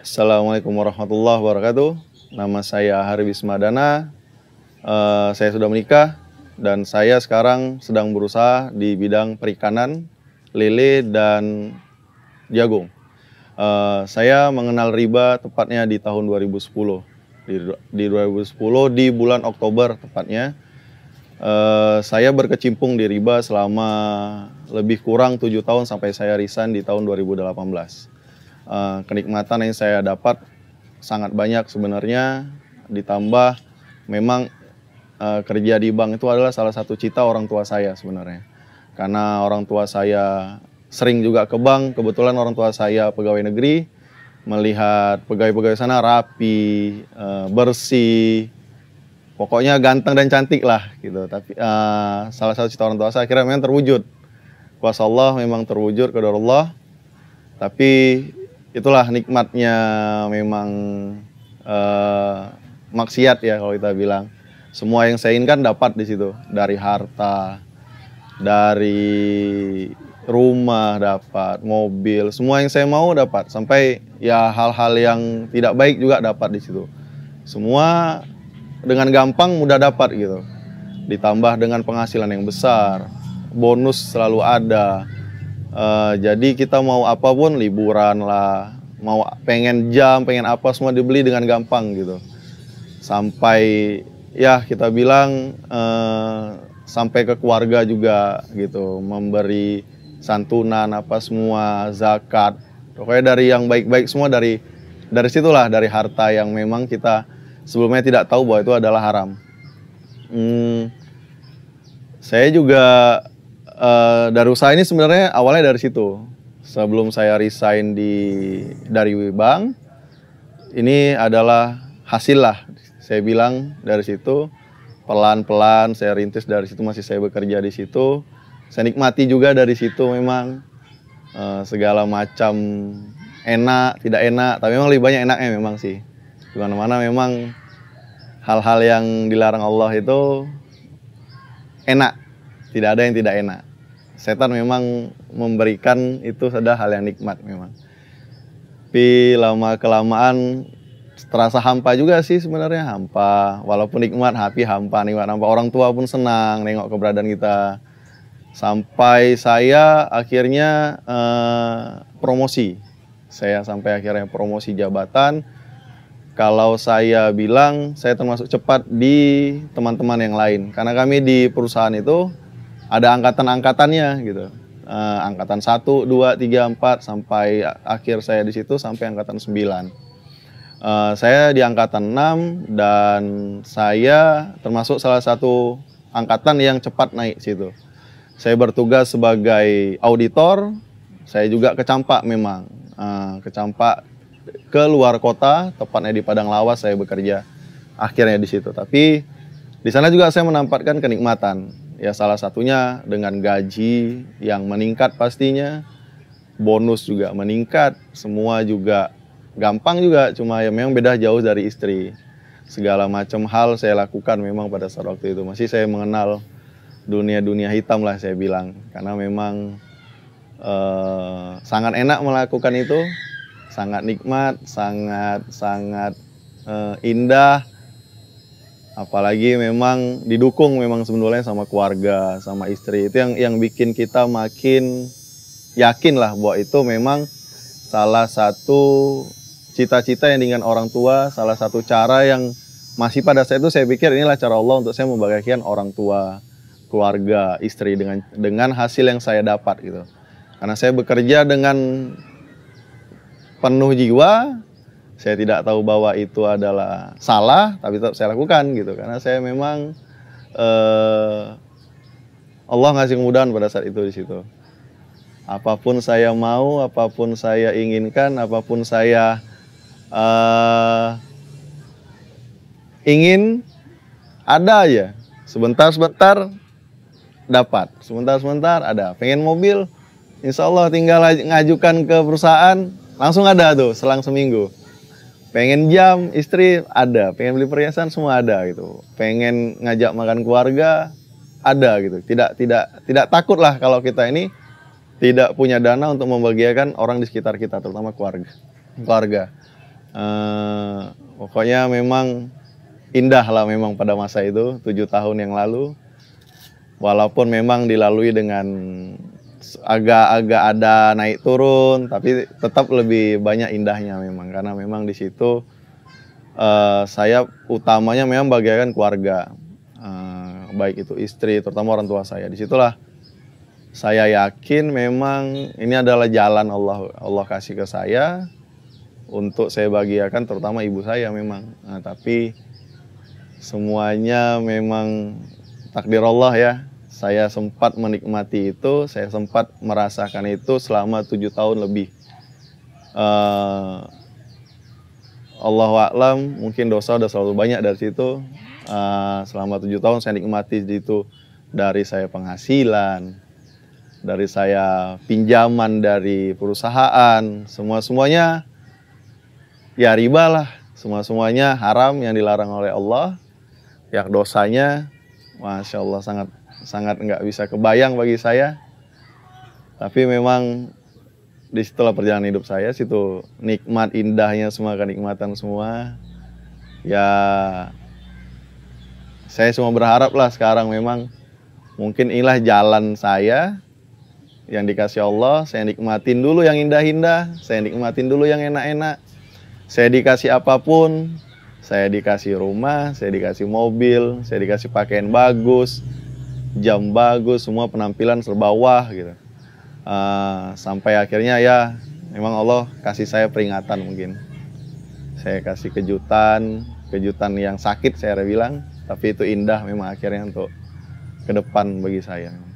Assalamualaikum warahmatullahi wabarakatuh. Nama saya Hari Bismadana. Uh, eh, saya sudah menikah dan saya sekarang sedang berusaha di bidang perikanan, lele dan jagung. Uh, saya mengenal riba tepatnya di tahun 2010. Di, di 2010 di bulan Oktober tepatnya. Uh, saya berkecimpung di riba selama lebih kurang tujuh tahun sampai saya resign di tahun 2018 uh, kenikmatan yang saya dapat sangat banyak sebenarnya ditambah memang uh, kerja di bank itu adalah salah satu cita orang tua saya sebenarnya karena orang tua saya sering juga ke bank kebetulan orang tua saya pegawai negeri melihat pegawai-pegawai sana rapi uh, bersih pokoknya ganteng dan cantik lah gitu tapi uh, salah satu cita orang tua saya akhirnya memang terwujud kuasa Allah memang terwujud kepada Allah tapi itulah nikmatnya memang uh, maksiat ya kalau kita bilang. Semua yang saya inginkan dapat di situ, dari harta, dari rumah dapat, mobil, semua yang saya mau dapat. Sampai ya hal-hal yang tidak baik juga dapat di situ. Semua dengan gampang mudah dapat gitu. Ditambah dengan penghasilan yang besar, bonus selalu ada Eh, jadi kita mau apapun liburan lah, mau pengen jam, pengen apa semua dibeli dengan gampang gitu. Sampai ya kita bilang uh, sampai ke keluarga juga gitu, memberi santunan apa semua, zakat. Pokoknya dari yang baik-baik semua dari dari situlah dari harta yang memang kita sebelumnya tidak tahu bahwa itu adalah haram. Hmm, saya juga uh, eh, Darusa ini sebenarnya awalnya dari situ. Sebelum saya resign di dari bank, ini adalah hasil lah. Saya bilang dari situ pelan-pelan saya rintis dari situ masih saya bekerja di situ. Saya nikmati juga dari situ memang uh, segala macam enak, tidak enak, tapi memang lebih banyak enaknya memang sih. Gimana mana memang hal-hal yang dilarang Allah itu enak tidak ada yang tidak enak setan memang memberikan itu sudah hal yang nikmat memang. Tapi lama kelamaan terasa hampa juga sih sebenarnya hampa. Walaupun nikmat, tapi hampa, nikmat hampa. Orang tua pun senang nengok keberadaan kita. Sampai saya akhirnya eh, promosi. Saya sampai akhirnya promosi jabatan. Kalau saya bilang saya termasuk cepat di teman-teman yang lain. Karena kami di perusahaan itu ada angkatan-angkatannya gitu. Uh, angkatan 1, 2, 3, 4 sampai akhir saya di situ sampai angkatan 9. Uh, eh, saya di angkatan 6 dan saya termasuk salah satu angkatan yang cepat naik situ. Saya bertugas sebagai auditor, saya juga kecampak memang. Uh, kecampak ke luar kota, tepatnya di Padang Lawas saya bekerja akhirnya di situ. Tapi di sana juga saya menampakkan kenikmatan. Ya salah satunya dengan gaji yang meningkat pastinya, bonus juga meningkat, semua juga gampang juga, cuma ya memang beda jauh dari istri. Segala macam hal saya lakukan memang pada saat waktu itu. Masih saya mengenal dunia-dunia hitam lah saya bilang. Karena memang eh, sangat enak melakukan itu, sangat nikmat, sangat-sangat eh, indah apalagi memang didukung memang sebenarnya sama keluarga sama istri itu yang yang bikin kita makin yakin lah bahwa itu memang salah satu cita-cita yang dengan orang tua salah satu cara yang masih pada saat itu saya pikir inilah cara Allah untuk saya membagikan orang tua keluarga istri dengan dengan hasil yang saya dapat gitu karena saya bekerja dengan penuh jiwa saya tidak tahu bahwa itu adalah salah tapi tetap saya lakukan gitu karena saya memang uh, Allah ngasih kemudahan pada saat itu di situ apapun saya mau apapun saya inginkan apapun saya uh, ingin ada aja sebentar-sebentar dapat sebentar-sebentar ada pengen mobil Insya Allah tinggal ngajukan ke perusahaan langsung ada tuh selang seminggu pengen jam istri ada pengen beli perhiasan semua ada gitu pengen ngajak makan keluarga ada gitu tidak tidak tidak takut lah kalau kita ini tidak punya dana untuk membagiakan orang di sekitar kita terutama keluarga keluarga uh, pokoknya memang indah lah memang pada masa itu tujuh tahun yang lalu walaupun memang dilalui dengan agak-agak ada naik turun tapi tetap lebih banyak indahnya memang karena memang di situ uh, saya utamanya memang bagaikan keluarga uh, baik itu istri terutama orang tua saya disitulah saya yakin memang ini adalah jalan Allah Allah kasih ke saya untuk saya bagiakan terutama ibu saya memang nah, tapi semuanya memang takdir Allah ya saya sempat menikmati itu, saya sempat merasakan itu selama tujuh tahun lebih. Uh, eh, Allah alam, mungkin dosa sudah selalu banyak dari situ. Uh, selama tujuh tahun saya nikmati di situ dari saya penghasilan, dari saya pinjaman dari perusahaan, semua semuanya ya riba lah, semua semuanya haram yang dilarang oleh Allah, yang dosanya Masya Allah sangat sangat nggak bisa kebayang bagi saya. Tapi memang di setelah perjalanan hidup saya situ nikmat indahnya semua kenikmatan semua. Ya saya semua berharap lah sekarang memang mungkin inilah jalan saya yang dikasih Allah, saya nikmatin dulu yang indah-indah, saya nikmatin dulu yang enak-enak. Saya dikasih apapun, saya dikasih rumah, saya dikasih mobil, saya dikasih pakaian bagus, jam bagus, semua penampilan serba wah gitu. Uh, sampai akhirnya ya memang Allah kasih saya peringatan mungkin. Saya kasih kejutan, kejutan yang sakit saya bilang, tapi itu indah memang akhirnya untuk ke depan bagi saya.